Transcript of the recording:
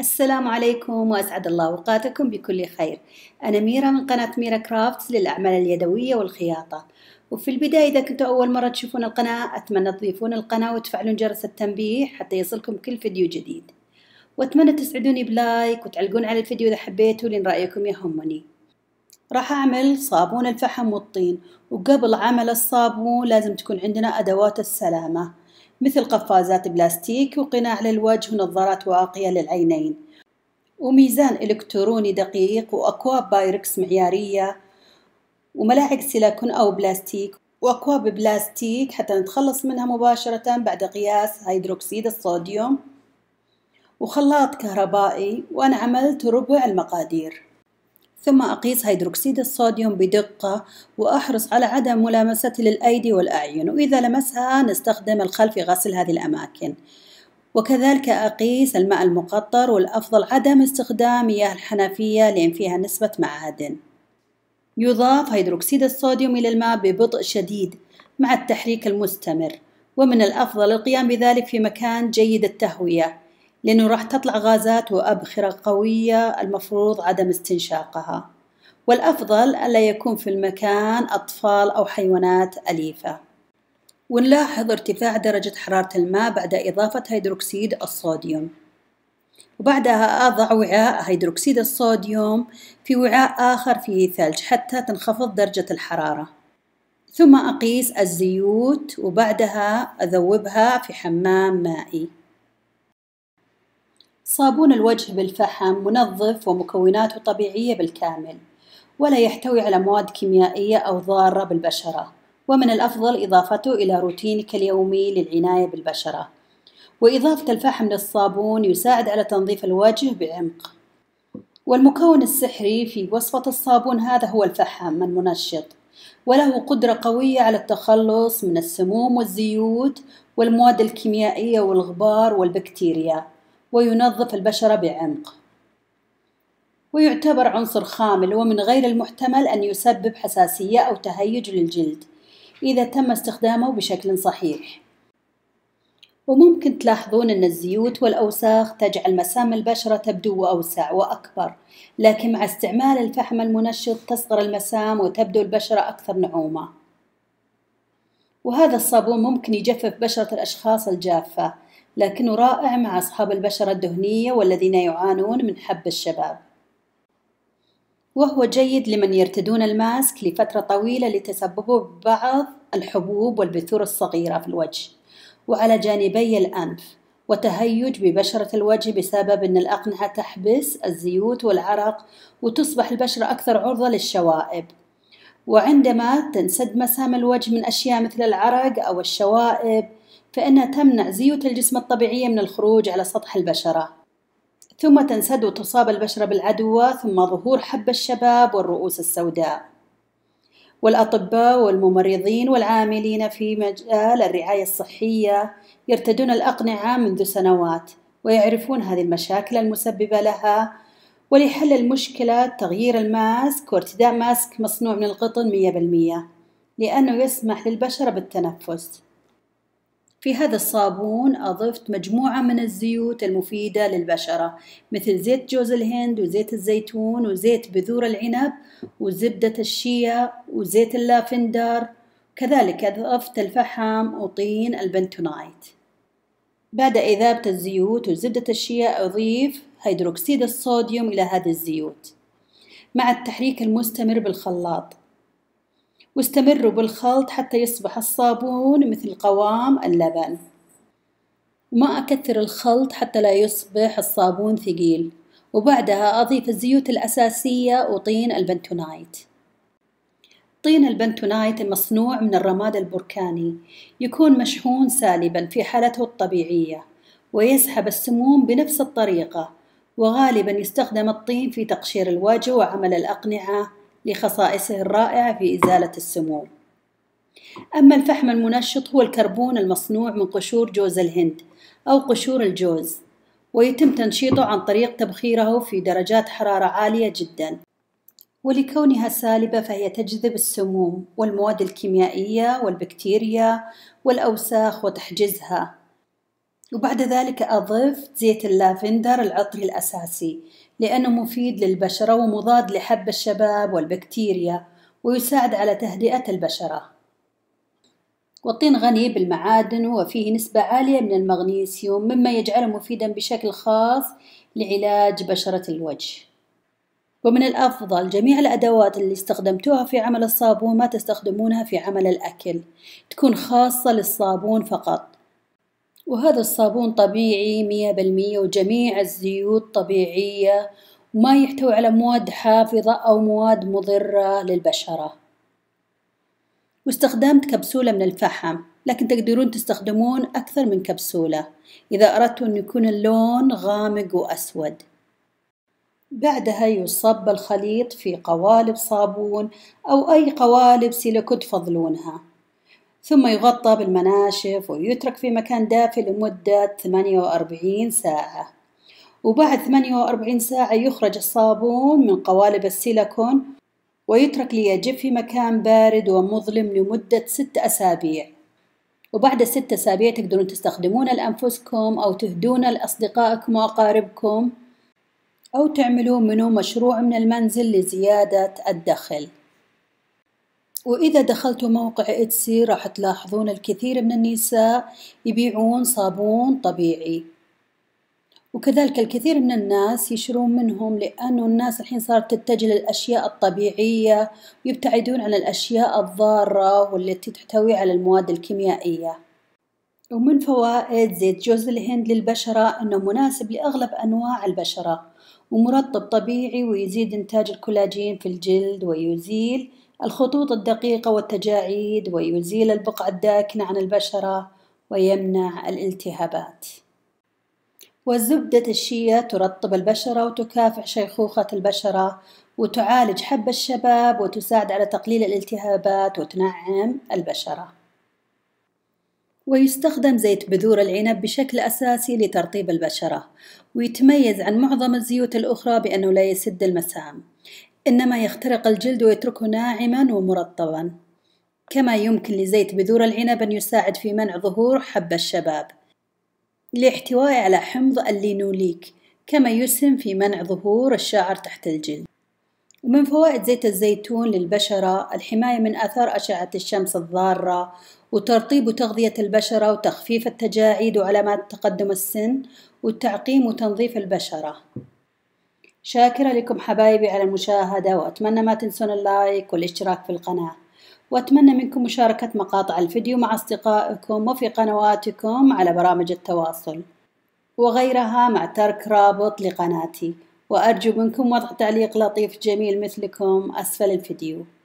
السلام عليكم وأسعد الله أوقاتكم بكل خير أنا ميرا من قناة ميرا كرافتس للأعمال اليدوية والخياطة وفي البداية إذا كنتوا أول مرة تشوفون القناة أتمنى تضيفون القناة وتفعلون جرس التنبيه حتى يصلكم كل فيديو جديد وأتمنى تسعدوني بلايك وتعلقون على الفيديو إذا حبيتوا لأن رأيكم يهمني راح أعمل صابون الفحم والطين وقبل عمل الصابون لازم تكون عندنا أدوات السلامة مثل قفازات بلاستيك وقناع للوجه ونظارات واقية للعينين وميزان إلكتروني دقيق وأكواب بايركس معيارية وملاعق سيليكون أو بلاستيك وأكواب بلاستيك حتى نتخلص منها مباشرة بعد قياس هيدروكسيد الصوديوم وخلاط كهربائي وأنا عملت ربع المقادير ثم أقيس هيدروكسيد الصوديوم بدقة وأحرص على عدم ملامسته للأيدي والأعين وإذا لمسها نستخدم الخل في غسل هذه الأماكن وكذلك أقيس الماء المقطر والأفضل عدم استخدام مياه الحنفية لأن فيها نسبة معادن يضاف هيدروكسيد الصوديوم إلى الماء ببطء شديد مع التحريك المستمر ومن الأفضل القيام بذلك في مكان جيد التهوية لأنه راح تطلع غازات وأبخرة قوية المفروض عدم استنشاقها والأفضل ألا يكون في المكان أطفال أو حيوانات أليفة ونلاحظ ارتفاع درجة حرارة الماء بعد إضافة هيدروكسيد الصوديوم وبعدها أضع وعاء هيدروكسيد الصوديوم في وعاء آخر فيه ثلج حتى تنخفض درجة الحرارة ثم أقيس الزيوت وبعدها أذوبها في حمام مائي صابون الوجه بالفحم منظف ومكوناته طبيعية بالكامل ولا يحتوي على مواد كيميائية أو ضارة بالبشرة ومن الأفضل إضافته إلى روتينك اليومي للعناية بالبشرة وإضافة الفحم للصابون يساعد على تنظيف الوجه بعمق والمكون السحري في وصفة الصابون هذا هو الفحم المنشط وله قدرة قوية على التخلص من السموم والزيوت والمواد الكيميائية والغبار والبكتيريا وينظف البشرة بعمق ويعتبر عنصر خامل ومن غير المحتمل أن يسبب حساسية أو تهيج للجلد إذا تم استخدامه بشكل صحيح وممكن تلاحظون أن الزيوت والأوساخ تجعل مسام البشرة تبدو أوسع وأكبر لكن مع استعمال الفحم المنشط تصغر المسام وتبدو البشرة أكثر نعومة وهذا الصابون ممكن يجفف بشرة الأشخاص الجافة لكنه رائع مع أصحاب البشرة الدهنية والذين يعانون من حب الشباب وهو جيد لمن يرتدون الماسك لفترة طويلة لتسببه ببعض الحبوب والبثور الصغيرة في الوجه وعلى جانبي الأنف وتهيج ببشرة الوجه بسبب أن الأقنعة تحبس الزيوت والعرق وتصبح البشرة أكثر عرضة للشوائب وعندما تنسد مسام الوجه من أشياء مثل العرق أو الشوائب فإنها تمنع زيوت الجسم الطبيعية من الخروج على سطح البشرة ثم تنسد وتصاب البشرة بالعدوى ثم ظهور حب الشباب والرؤوس السوداء والأطباء والممرضين والعاملين في مجال الرعاية الصحية يرتدون الأقنعة منذ سنوات ويعرفون هذه المشاكل المسببة لها ولحل المشكلة تغيير الماسك وارتداء ماسك مصنوع من القطن 100% لأنه يسمح للبشرة بالتنفس في هذا الصابون أضفت مجموعة من الزيوت المفيدة للبشرة مثل زيت جوز الهند وزيت الزيتون وزيت بذور العنب وزبدة الشيا وزيت اللافندر كذلك أضفت الفحم وطين البنتونايت بعد إذابة الزيوت وزبدة الشيا أضيف هيدروكسيد الصوديوم إلى هذه الزيوت مع التحريك المستمر بالخلاط واستمروا بالخلط حتى يصبح الصابون مثل قوام اللبن وما أكثر الخلط حتى لا يصبح الصابون ثقيل وبعدها أضيف الزيوت الأساسية وطين البنتونايت طين البنتونايت مصنوع من الرماد البركاني يكون مشحون سالبا في حالته الطبيعية ويسحب السموم بنفس الطريقة وغالبا يستخدم الطين في تقشير الوجه وعمل الأقنعة لخصائصه الرائعة في إزالة السموم أما الفحم المنشط هو الكربون المصنوع من قشور جوز الهند أو قشور الجوز ويتم تنشيطه عن طريق تبخيره في درجات حرارة عالية جدا ولكونها سالبة فهي تجذب السموم والمواد الكيميائية والبكتيريا والأوساخ وتحجزها وبعد ذلك أضف زيت اللافندر العطري الأساسي لأنه مفيد للبشرة ومضاد لحب الشباب والبكتيريا ويساعد على تهدئة البشرة والطين غني بالمعادن وفيه نسبة عالية من المغنيسيوم مما يجعله مفيدا بشكل خاص لعلاج بشرة الوجه ومن الأفضل جميع الأدوات اللي استخدمتوها في عمل الصابون ما تستخدمونها في عمل الأكل تكون خاصة للصابون فقط وهذا الصابون طبيعي مية بالمية وجميع الزيوت طبيعية وما يحتوي على مواد حافظة أو مواد مضرة للبشرة واستخدمت كبسولة من الفحم لكن تقدرون تستخدمون أكثر من كبسولة إذا أردتوا أن يكون اللون غامق وأسود بعدها يصب الخليط في قوالب صابون أو أي قوالب سيليكوت تفضلونها ثم يغطى بالمناشف ويترك في مكان دافئ لمدة 48 ساعة وبعد 48 ساعة يخرج الصابون من قوالب السيليكون ويترك ليجف في مكان بارد ومظلم لمدة ست أسابيع وبعد ست أسابيع تقدرون تستخدمون لأنفسكم أو تهدون لأصدقائكم وأقاربكم أو تعملون منه مشروع من المنزل لزيادة الدخل وإذا دخلتوا موقع إتسي راح تلاحظون الكثير من النساء يبيعون صابون طبيعي وكذلك الكثير من الناس يشرون منهم لأنه الناس الحين صارت تتجه للأشياء الطبيعية ويبتعدون عن الأشياء الضارة والتي تحتوي على المواد الكيميائية ومن فوائد زيت جوز الهند للبشرة أنه مناسب لأغلب أنواع البشرة ومرطب طبيعي ويزيد إنتاج الكولاجين في الجلد ويزيل الخطوط الدقيقة والتجاعيد ويزيل البقع الداكنة عن البشرة ويمنع الالتهابات وزبدة الشيا ترطب البشرة وتكافح شيخوخة البشرة وتعالج حب الشباب وتساعد على تقليل الالتهابات وتنعم البشرة ويستخدم زيت بذور العنب بشكل أساسي لترطيب البشرة ويتميز عن معظم الزيوت الأخرى بأنه لا يسد المسام إنما يخترق الجلد ويتركه ناعما ومرطبا كما يمكن لزيت بذور العنب أن يساعد في منع ظهور حب الشباب لاحتوائه على حمض اللينوليك كما يسهم في منع ظهور الشعر تحت الجلد ومن فوائد زيت الزيتون للبشرة الحماية من آثار أشعة الشمس الضارة وترطيب وتغذية البشرة وتخفيف التجاعيد وعلامات تقدم السن والتعقيم وتنظيف البشرة شاكرة لكم حبايبي على المشاهدة وأتمنى ما تنسون اللايك والاشتراك في القناة وأتمنى منكم مشاركة مقاطع الفيديو مع أصدقائكم وفي قنواتكم على برامج التواصل وغيرها مع ترك رابط لقناتي وأرجو منكم وضع تعليق لطيف جميل مثلكم أسفل الفيديو